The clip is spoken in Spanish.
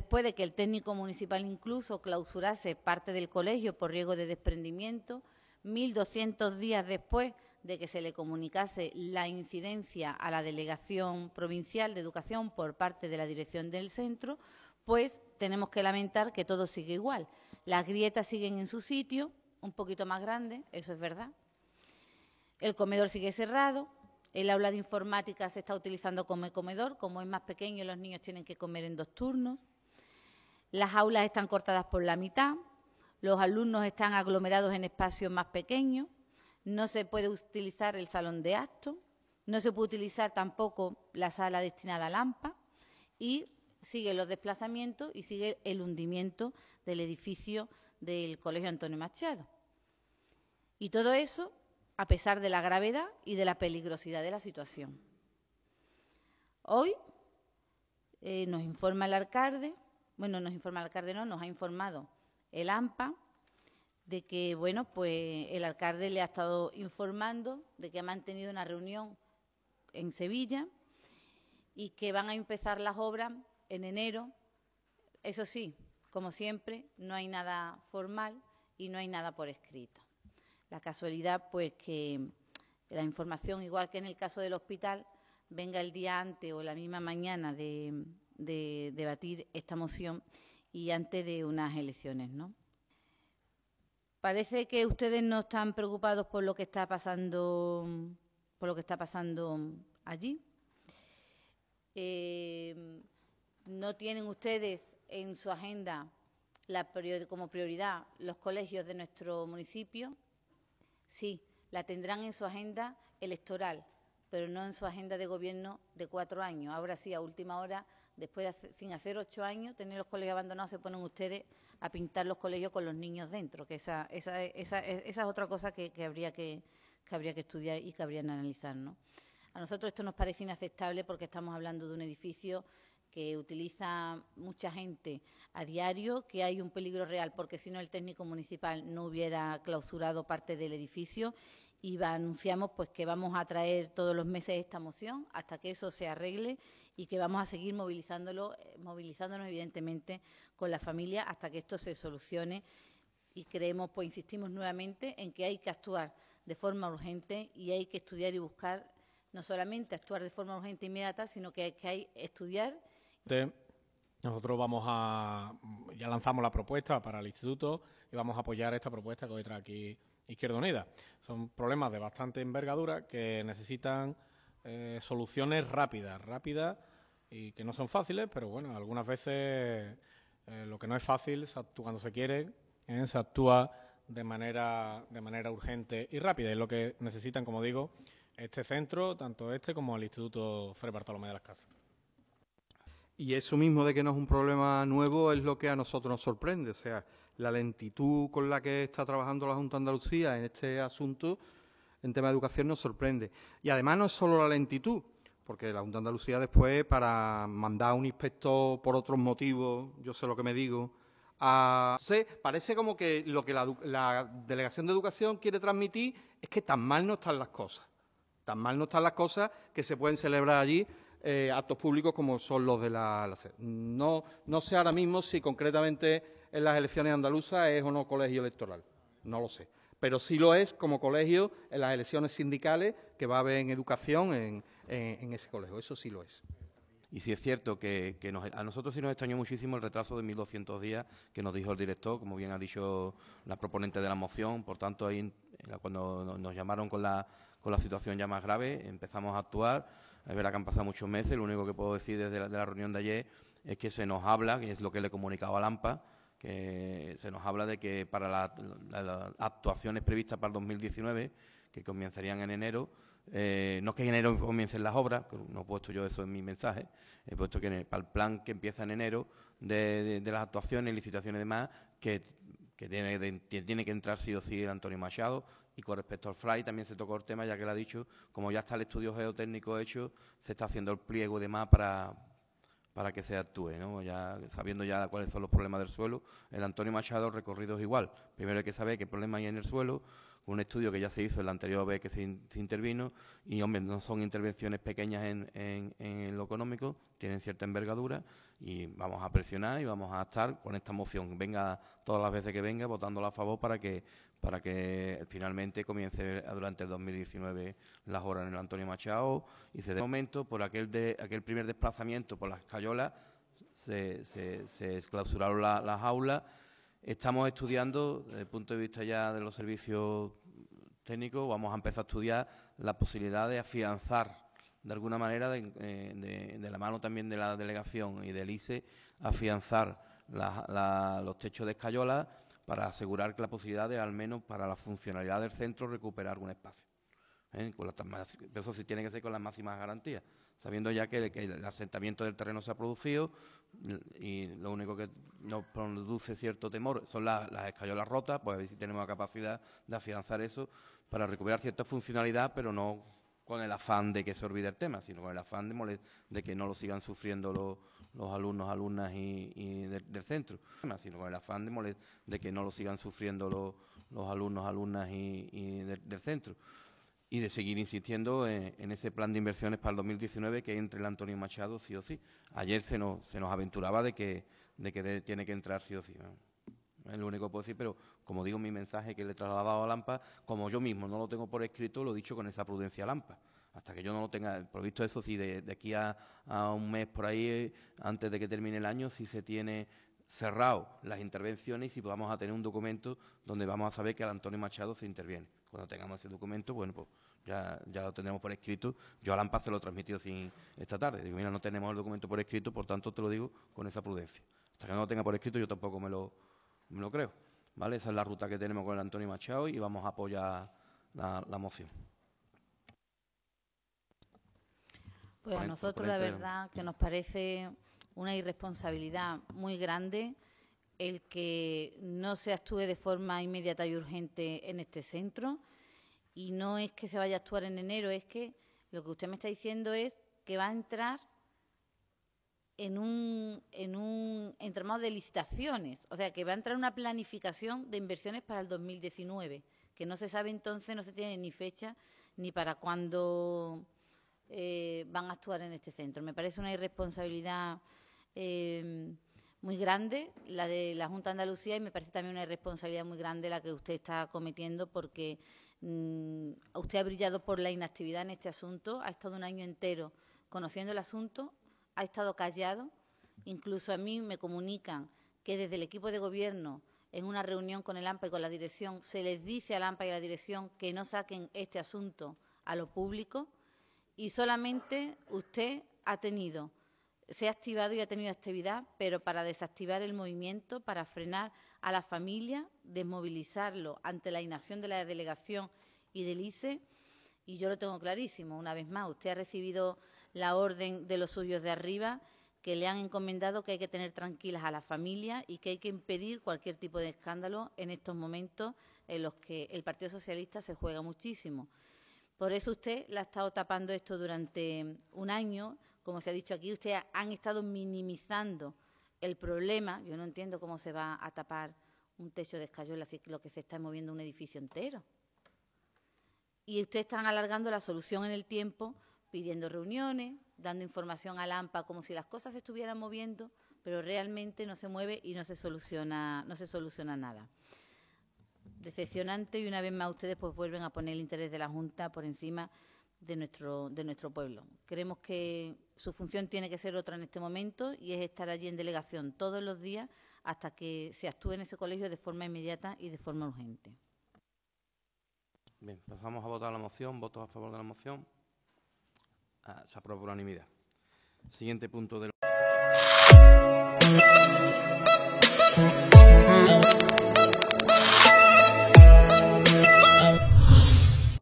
después de que el técnico municipal incluso clausurase parte del colegio por riesgo de desprendimiento, 1.200 días después de que se le comunicase la incidencia a la Delegación Provincial de Educación por parte de la dirección del centro, pues tenemos que lamentar que todo sigue igual. Las grietas siguen en su sitio, un poquito más grande, eso es verdad. El comedor sigue cerrado, el aula de informática se está utilizando como comedor, como es más pequeño los niños tienen que comer en dos turnos las aulas están cortadas por la mitad, los alumnos están aglomerados en espacios más pequeños, no se puede utilizar el salón de actos, no se puede utilizar tampoco la sala destinada a Lampa y siguen los desplazamientos y sigue el hundimiento del edificio del Colegio Antonio Machado. Y todo eso a pesar de la gravedad y de la peligrosidad de la situación. Hoy eh, nos informa el alcalde bueno, nos informa el alcalde, no, nos ha informado el AMPA de que, bueno, pues el alcalde le ha estado informando de que ha mantenido una reunión en Sevilla y que van a empezar las obras en enero. Eso sí, como siempre, no hay nada formal y no hay nada por escrito. La casualidad, pues, que la información, igual que en el caso del hospital, venga el día antes o la misma mañana de, de debatir esta moción y antes de unas elecciones, ¿no? Parece que ustedes no están preocupados por lo que está pasando, por lo que está pasando allí. Eh, no tienen ustedes en su agenda como prioridad los colegios de nuestro municipio. Sí, la tendrán en su agenda electoral, pero no en su agenda de gobierno de cuatro años. Ahora sí, a última hora, después de, sin hacer ocho años, tener los colegios abandonados, se ponen ustedes a pintar los colegios con los niños dentro, que esa, es otra cosa que, habría que, habría que estudiar y que habría que analizar. ¿no? A nosotros esto nos parece inaceptable porque estamos hablando de un edificio que utiliza mucha gente a diario, que hay un peligro real porque si no el técnico municipal no hubiera clausurado parte del edificio y anunciamos pues que vamos a traer todos los meses esta moción hasta que eso se arregle y que vamos a seguir movilizándolo, eh, movilizándonos evidentemente con la familia hasta que esto se solucione y creemos, pues insistimos nuevamente en que hay que actuar de forma urgente y hay que estudiar y buscar no solamente actuar de forma urgente e inmediata, sino que hay que estudiar. Nosotros vamos a ya lanzamos la propuesta para el instituto y vamos a apoyar esta propuesta que hoy trae aquí Izquierda Unida. Son problemas de bastante envergadura que necesitan eh, soluciones rápidas, rápidas y que no son fáciles, pero bueno, algunas veces eh, lo que no es fácil, cuando se quiere, ¿eh? se actúa de manera, urgente y rápida. Es lo que necesitan, como digo, este centro, tanto este como el Instituto Fray Bartolomé de las Casas. Y eso mismo de que no es un problema nuevo es lo que a nosotros nos sorprende, o sea, la lentitud con la que está trabajando la Junta de Andalucía en este asunto en tema de educación nos sorprende. Y además no es solo la lentitud, porque la Junta de Andalucía después para mandar un inspector por otros motivos, yo sé lo que me digo, parece como que lo que la, Delegación de Educación quiere transmitir es que tan mal no están las cosas, tan mal no están las cosas que se pueden celebrar allí eh, actos públicos como son los de la, la... no, no sé ahora mismo si concretamente en las elecciones andaluzas es o no colegio electoral, no lo sé pero sí lo es como colegio en las elecciones sindicales que va a haber en educación en, ese colegio, eso sí lo es. Y sí es cierto que, nos, a nosotros sí nos extrañó muchísimo el retraso de 1.200 días que nos dijo el director, como bien ha dicho la proponente de la moción. Por tanto, ahí eh, cuando nos llamaron con la, situación ya más grave, empezamos a actuar. Es verdad que han pasado muchos meses. Lo único que puedo decir desde la, la reunión de ayer es que se nos habla, que es lo que le he comunicado a Lampa, que se nos habla de que para las actuaciones previstas para el 2019, que comenzarían en enero, eh, no es que en enero comiencen las obras, no he puesto yo eso en mi mensaje, he puesto que para el plan que empieza en enero de, las actuaciones, y licitaciones y demás, que, tiene, tiene que entrar sí o sí el Antonio Machado, y con respecto al FRAI también se tocó el tema, ya que lo ha dicho, como ya está el estudio geotécnico hecho, se está haciendo el pliego y demás para, para que se actúe, ¿no? ya, sabiendo ya cuáles son los problemas del suelo. El Antonio Machado recorrido es igual. Primero hay que saber qué problema hay en el suelo, un estudio que ya se hizo en la anterior vez que se, intervino, y hombre, no son intervenciones pequeñas en, en, lo económico, tienen cierta envergadura, y vamos a presionar y vamos a estar con esta moción. Venga todas las veces que venga, votándola a favor para que para que finalmente comience durante el 2019 las horas en el Antonio Machado y se dé momento por aquel, primer desplazamiento por las cayolas, se, se, clausuraron las aulas. Estamos estudiando, desde el punto de vista ya de los servicios técnicos, vamos a empezar a estudiar la posibilidad de afianzar de alguna manera, de, eh, la mano también de la delegación y del ICE, afianzar los techos de escayola para asegurar que la posibilidad de, al menos para la funcionalidad del centro, recuperar un espacio. ¿eh? eso sí tiene que ser con las máximas garantías, sabiendo ya que, el asentamiento del terreno se ha producido mm, y lo único que nos produce cierto temor son las escayolas rotas, pues a ver si tenemos la capacidad de afianzar eso para recuperar cierta funcionalidad, pero no con el afán de que se olvide el tema, sino con el afán de, que no lo sigan sufriendo los, alumnos, alumnas y, del, centro, sino con el afán de, que no lo sigan sufriendo los, alumnos, alumnas y, del centro, y de seguir insistiendo en, ese plan de inversiones para el 2019 que entre el Antonio Machado sí o sí. Ayer se nos, aventuraba de que, de que tiene que entrar sí o sí es lo único que puedo decir, pero como digo mi mensaje que le he trasladado a Lampa, como yo mismo no lo tengo por escrito, lo he dicho con esa prudencia a Lampa. Hasta que yo no lo tenga provisto, eso si de, aquí a, un mes por ahí, antes de que termine el año, si se tiene cerrado las intervenciones y si vamos a tener un documento donde vamos a saber que al Antonio Machado se interviene. Cuando tengamos ese documento, bueno, pues ya, ya, lo tendremos por escrito. Yo a Lampa se lo he transmitido sin, esta tarde. Digo, mira, no tenemos el documento por escrito, por tanto te lo digo con esa prudencia. Hasta que no lo tenga por escrito, yo tampoco me lo, no lo creo. ¿vale? Esa es la ruta que tenemos con el Antonio Machado y vamos a apoyar la, la moción. Pues a nosotros la verdad que nos parece una irresponsabilidad muy grande el que no se actúe de forma inmediata y urgente en este centro. Y no es que se vaya a actuar en enero, es que lo que usted me está diciendo es que va a entrar en un, entramado de licitaciones, o sea, que va a entrar una planificación de inversiones para el 2019, que no se sabe entonces, no se tiene ni fecha ni para cuándo eh, van a actuar en este centro. Me parece una irresponsabilidad eh, muy grande la de la Junta de Andalucía y me parece también una irresponsabilidad muy grande la que usted está cometiendo porque mm, usted ha brillado por la inactividad en este asunto, ha estado un año entero conociendo el asunto, ha estado callado. Incluso a mí me comunican que desde el equipo de gobierno, en una reunión con el AMPA y con la dirección, se les dice al AMPA y a la dirección que no saquen este asunto a lo público y solamente usted ha tenido, se ha activado y ha tenido actividad, pero para desactivar el movimiento, para frenar a la familia, desmovilizarlo ante la inacción de la delegación y del ICE y yo lo tengo clarísimo, una vez más, usted ha recibido la orden de los suyos de arriba que le han encomendado que hay que tener tranquilas a la familia y que hay que impedir cualquier tipo de escándalo en estos momentos en los que el Partido Socialista se juega muchísimo. Por eso usted le ha estado tapando esto durante un año, como se ha dicho aquí, ustedes han estado minimizando el problema. Yo no entiendo cómo se va a tapar un techo de escayola si lo que se está moviendo un edificio entero. Y ustedes están alargando la solución en el tiempo, pidiendo reuniones, dando información la AMPA como si las cosas se estuvieran moviendo, pero realmente no se mueve y no se soluciona, nada. Decepcionante y una vez más ustedes pues vuelven a poner el interés de la Junta por encima de nuestro, de nuestro pueblo. Creemos que su función tiene que ser otra en este momento y es estar allí en delegación todos los días hasta que se actúe en ese colegio de forma inmediata y de forma urgente. Bien, pasamos a votar la moción. ¿Votos a favor de la moción? Ah, se aprueba por unanimidad. Siguiente punto del.